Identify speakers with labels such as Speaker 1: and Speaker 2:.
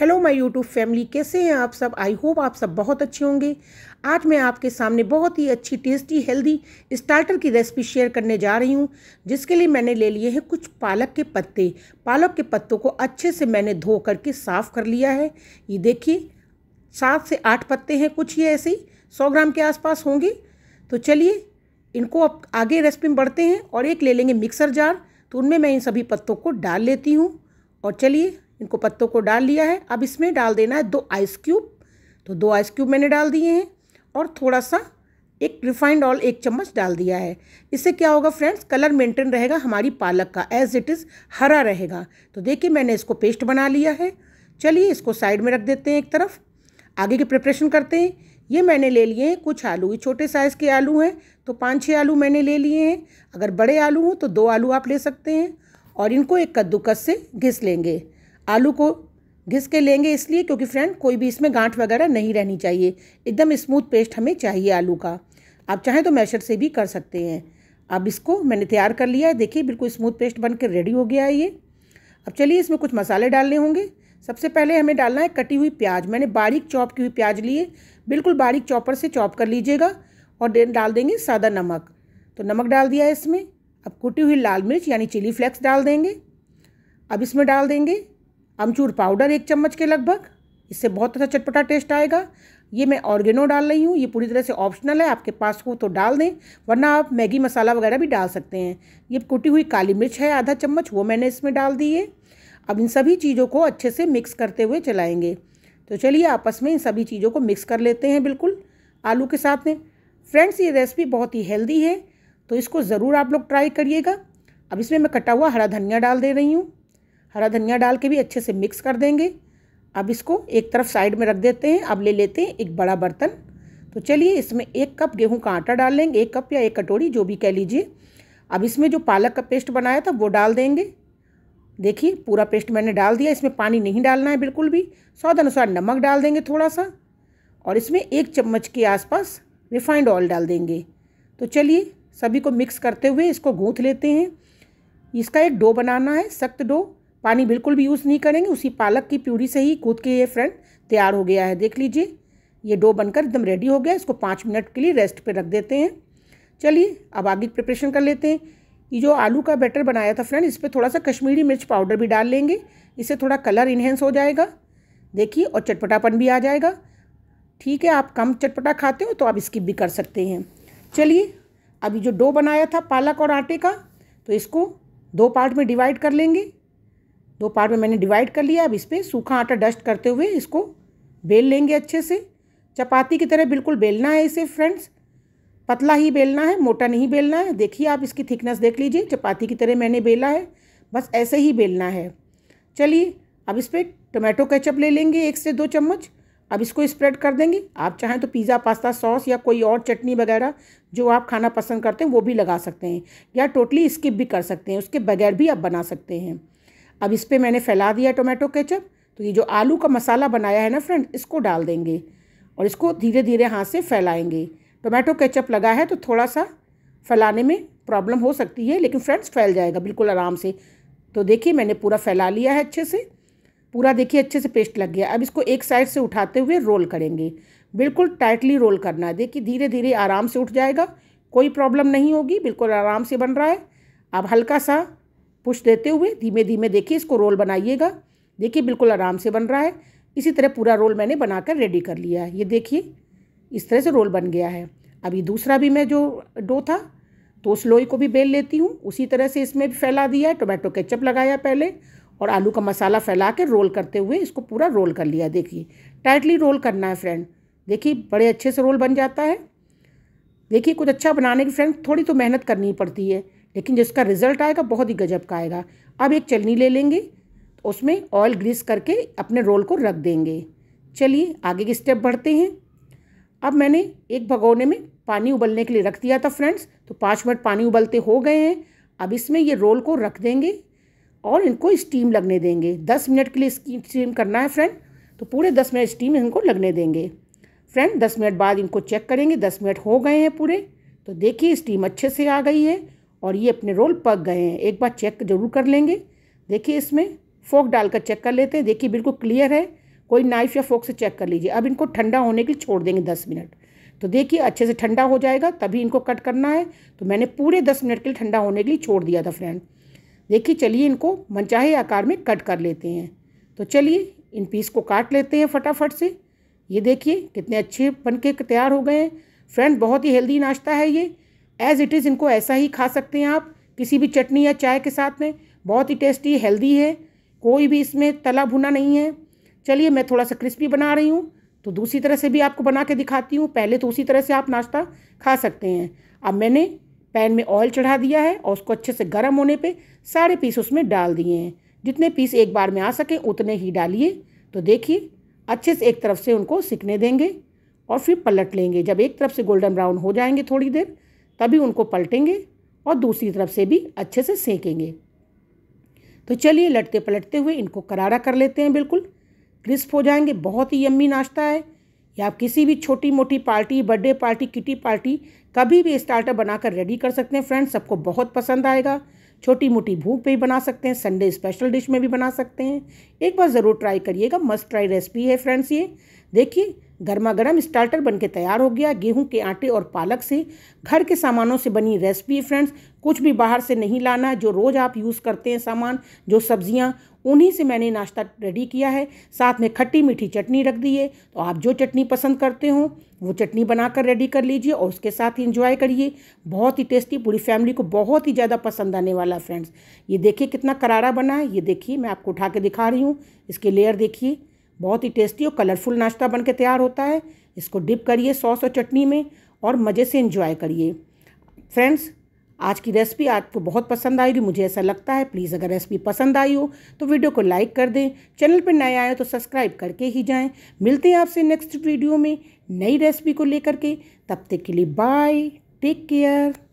Speaker 1: hello my YouTube family कैसे हैं आप सब आई होप आप सब बहुत अच्छे होंगे आज मैं आपके सामने बहुत ही अच्छी टेस्टी हेल्दी स्टार्टर की रेसिपी शेयर करने जा रही हूं जिसके लिए मैंने ले लिए हैं कुछ पालक के पत्ते पालक के पत्तों को अच्छे से मैंने धो करके साफ़ कर लिया है ये देखिए सात से आठ पत्ते हैं कुछ ही ऐसे ही सौ ग्राम के आसपास होंगे तो चलिए इनको अब आगे रेसिपी में बढ़ते हैं और एक ले लेंगे मिक्सर जार तो उनमें मैं इन सभी पत्तों को डाल लेती हूँ और चलिए इनको पत्तों को डाल लिया है अब इसमें डाल देना है दो आइस क्यूब तो दो आइस क्यूब मैंने डाल दिए हैं और थोड़ा सा एक रिफाइंड ऑयल एक चम्मच डाल दिया है इससे क्या होगा फ्रेंड्स कलर मेंटेन रहेगा हमारी पालक का एज इट इज़ हरा रहेगा तो देखिए मैंने इसको पेस्ट बना लिया है चलिए इसको साइड में रख देते हैं एक तरफ आगे की प्रिपरेशन करते हैं ये मैंने ले लिए हैं कुछ आलू ये छोटे साइज़ के आलू हैं तो पाँच छः आलू मैंने ले लिए हैं अगर बड़े आलू हों तो दो आलू आप ले सकते हैं और इनको एक कद्दूकस से घिस लेंगे आलू को घिस के लेंगे इसलिए क्योंकि फ्रेंड कोई भी इसमें गांठ वगैरह नहीं रहनी चाहिए एकदम स्मूथ पेस्ट हमें चाहिए आलू का आप चाहें तो मैशर से भी कर सकते हैं अब इसको मैंने तैयार कर लिया है देखिए बिल्कुल स्मूथ पेस्ट बन रेडी हो गया है ये अब चलिए इसमें कुछ मसाले डालने होंगे सबसे पहले हमें डालना है कटी हुई प्याज मैंने बारीक चॉप की हुई प्याज लिए बिल्कुल बारीक चॉपर से चॉप कर लीजिएगा और डाल देंगे सादा नमक तो नमक डाल दिया है इसमें अब कुटी हुई लाल मिर्च यानी चिली फ्लेक्स डाल देंगे अब इसमें डाल देंगे अमचूर पाउडर एक चम्मच के लगभग इससे बहुत अच्छा चटपटा टेस्ट आएगा ये मैं ऑर्गेनो डाल रही हूँ ये पूरी तरह से ऑप्शनल है आपके पास हो तो डाल दें वरना आप मैगी मसाला वगैरह भी डाल सकते हैं ये कुटी हुई काली मिर्च है आधा चम्मच वो मैंने इसमें डाल दी है अब इन सभी चीज़ों को अच्छे से मिक्स करते हुए चलाएँगे तो चलिए आपस में इन सभी चीज़ों को मिक्स कर लेते हैं बिल्कुल आलू के साथ में फ्रेंड्स ये रेसिपी बहुत ही हेल्दी है तो इसको ज़रूर आप लोग ट्राई करिएगा अब इसमें मैं कटा हुआ हरा धनिया डाल दे रही हूँ हरा धनिया डाल के भी अच्छे से मिक्स कर देंगे अब इसको एक तरफ साइड में रख देते हैं अब ले लेते हैं एक बड़ा बर्तन तो चलिए इसमें एक कप गेहूं का आटा डाल लेंगे एक कप या एक कटोरी जो भी कह लीजिए अब इसमें जो पालक का पेस्ट बनाया था वो डाल देंगे देखिए पूरा पेस्ट मैंने डाल दिया इसमें पानी नहीं डालना है बिल्कुल भी स्वाद अनुसार नमक डाल देंगे थोड़ा सा और इसमें एक चम्मच के आसपास रिफाइंड ऑयल डाल देंगे तो चलिए सभी को मिक्स करते हुए इसको गूँथ लेते हैं इसका एक डो बनाना है सख्त डो पानी बिल्कुल भी यूज़ नहीं करेंगे उसी पालक की प्यूरी से ही कूद के ये फ्रेंड तैयार हो गया है देख लीजिए ये डो बनकर एकदम रेडी हो गया इसको पाँच मिनट के लिए रेस्ट पे रख देते हैं चलिए अब आगे प्रिपरेशन कर लेते हैं ये जो आलू का बैटर बनाया था फ्रेंड इस पर थोड़ा सा कश्मीरी मिर्च पाउडर भी डाल लेंगे इससे थोड़ा कलर इन्हेंस हो जाएगा देखिए और चटपटापन भी आ जाएगा ठीक है आप कम चटपटा खाते हो तो आप स्किप भी कर सकते हैं चलिए अभी जो डो बनाया था पालक और आटे का तो इसको दो पार्ट में डिवाइड कर लेंगे दो पार्ट में मैंने डिवाइड कर लिया अब इस पर सूखा आटा डस्ट करते हुए इसको बेल लेंगे अच्छे से चपाती की तरह बिल्कुल बेलना है इसे फ्रेंड्स पतला ही बेलना है मोटा नहीं बेलना है देखिए आप इसकी थिकनेस देख लीजिए चपाती की तरह मैंने बेला है बस ऐसे ही बेलना है चलिए अब इस पर टोमेटो केचप ले लेंगे एक से दो चम्मच अब इसको स्प्रेड कर देंगे आप चाहें तो पिज़्ज़ा पास्ता सॉस या कोई और चटनी वगैरह जो आप खाना पसंद करते हैं वो भी लगा सकते हैं या टोटली स्किप भी कर सकते हैं उसके बगैर भी आप बना सकते हैं अब इस पर मैंने फैला दिया टोमेटो केचप तो ये जो आलू का मसाला बनाया है ना फ्रेंड इसको डाल देंगे और इसको धीरे धीरे हाथ से फैलाएंगे टोमेटो केचप लगा है तो थोड़ा सा फैलाने में प्रॉब्लम हो सकती है लेकिन फ्रेंड्स फैल जाएगा बिल्कुल आराम से तो देखिए मैंने पूरा फैला लिया है अच्छे से पूरा देखिए अच्छे से पेस्ट लग गया अब इसको एक साइड से उठाते हुए रोल करेंगे बिल्कुल टाइटली रोल करना है देखिए धीरे धीरे आराम से उठ जाएगा कोई प्रॉब्लम नहीं होगी बिल्कुल आराम से बन रहा है अब हल्का सा पुश देते हुए धीमे धीमे देखिए इसको रोल बनाइएगा देखिए बिल्कुल आराम से बन रहा है इसी तरह पूरा रोल मैंने बनाकर रेडी कर लिया है ये देखिए इस तरह से रोल बन गया है अभी दूसरा भी मैं जो डो था तो उस लोई को भी बेल लेती हूँ उसी तरह से इसमें भी फैला दिया है टोमेटो केचप लगाया पहले और आलू का मसाला फैला के रोल करते हुए इसको पूरा रोल कर लिया देखिए टाइटली रोल करना है फ्रेंड देखिए बड़े अच्छे से रोल बन जाता है देखिए कुछ अच्छा बनाने की फ्रेंड थोड़ी तो मेहनत करनी पड़ती है लेकिन जिसका रिजल्ट आएगा बहुत ही गजब का आएगा अब एक चलनी ले लेंगे तो उसमें ऑयल ग्रीस करके अपने रोल को रख देंगे चलिए आगे के स्टेप बढ़ते हैं अब मैंने एक भगोने में पानी उबलने के लिए रख दिया था फ्रेंड्स तो पाँच मिनट पानी उबलते हो गए हैं अब इसमें ये रोल को रख देंगे और इनको स्टीम लगने देंगे दस मिनट के लिए स्टीम करना है फ्रेंड तो पूरे दस मिनट स्टीम इनको लगने देंगे फ्रेंड दस मिनट बाद इनको चेक करेंगे दस मिनट हो गए हैं पूरे तो देखिए स्टीम अच्छे से आ गई है और ये अपने रोल पक गए हैं एक बार चेक जरूर कर लेंगे देखिए इसमें फोक डालकर चेक कर लेते हैं देखिए बिल्कुल क्लियर है कोई नाइफ़ या फोक से चेक कर लीजिए अब इनको ठंडा होने के लिए छोड़ देंगे दस मिनट तो देखिए अच्छे से ठंडा हो जाएगा तभी इनको कट करना है तो मैंने पूरे दस मिनट के लिए ठंडा होने के लिए छोड़ दिया था फ्रेंड देखिए चलिए इनको मनचाहे आकार में कट कर लेते हैं तो चलिए इन पीस को काट लेते हैं फटाफट से ये देखिए कितने अच्छे बन तैयार हो गए हैं फ्रेंड बहुत ही हेल्दी नाश्ता है ये एज़ इट इज़ इनको ऐसा ही खा सकते हैं आप किसी भी चटनी या चाय के साथ में बहुत ही टेस्टी हेल्दी है कोई भी इसमें तला भुना नहीं है चलिए मैं थोड़ा सा क्रिस्पी बना रही हूँ तो दूसरी तरह से भी आपको बना के दिखाती हूँ पहले तो उसी तरह से आप नाश्ता खा सकते हैं अब मैंने पैन में ऑयल चढ़ा दिया है और उसको अच्छे से गर्म होने पे सारे पीस उसमें डाल दिए हैं जितने पीस एक बार में आ सकें उतने ही डालिए तो देखिए अच्छे से एक तरफ से उनको सिकने देंगे और फिर पलट लेंगे जब एक तरफ से गोल्डन ब्राउन हो जाएंगे थोड़ी देर तभी उनको पलटेंगे और दूसरी तरफ से भी अच्छे से सेकेंगे तो चलिए लटते पलटते हुए इनको करारा कर लेते हैं बिल्कुल क्रिस्प हो जाएंगे बहुत ही यम्मी नाश्ता है या आप किसी भी छोटी मोटी party birthday party kitty party कभी भी स्टार्टर बनाकर रेडी कर सकते हैं फ्रेंड्स सबको बहुत पसंद आएगा छोटी मोटी भूख पे भी बना सकते हैं संडे स्पेशल डिश में भी बना सकते हैं एक बार ज़रूर ट्राई करिएगा मस्ट ट्राई रेसिपी है फ्रेंड्स ये देखिए गर्मा गर्म स्टार्टर बनके तैयार हो गया गेहूं के आटे और पालक से घर के सामानों से बनी रेसिपी फ्रेंड्स कुछ भी बाहर से नहीं लाना जो रोज़ आप यूज़ करते हैं सामान जो सब्जियां उन्हीं से मैंने नाश्ता रेडी किया है साथ में खट्टी मीठी चटनी रख दी है तो आप जो चटनी पसंद करते हो वो चटनी बनाकर रेडी कर लीजिए और उसके साथ ही इंजॉय करिए बहुत ही टेस्टी पूरी फैमिली को बहुत ही ज़्यादा पसंद आने वाला फ्रेंड्स ये देखिए कितना करारा बना है ये देखिए मैं आपको उठा के दिखा रही हूँ इसके लेयर देखिए बहुत ही टेस्टी और कलरफुल नाश्ता बन के तैयार होता है इसको डिप करिए सॉस और चटनी में और मज़े से इंजॉय करिए फ्रेंड्स आज की रेसिपी आपको बहुत पसंद आएगी मुझे ऐसा लगता है प्लीज़ अगर रेसिपी पसंद आई हो तो वीडियो को लाइक कर दें चैनल पर नए आए तो सब्सक्राइब करके ही जाएं मिलते हैं आपसे नेक्स्ट वीडियो में नई रेसिपी को लेकर के तब तक के लिए बाय टेक केयर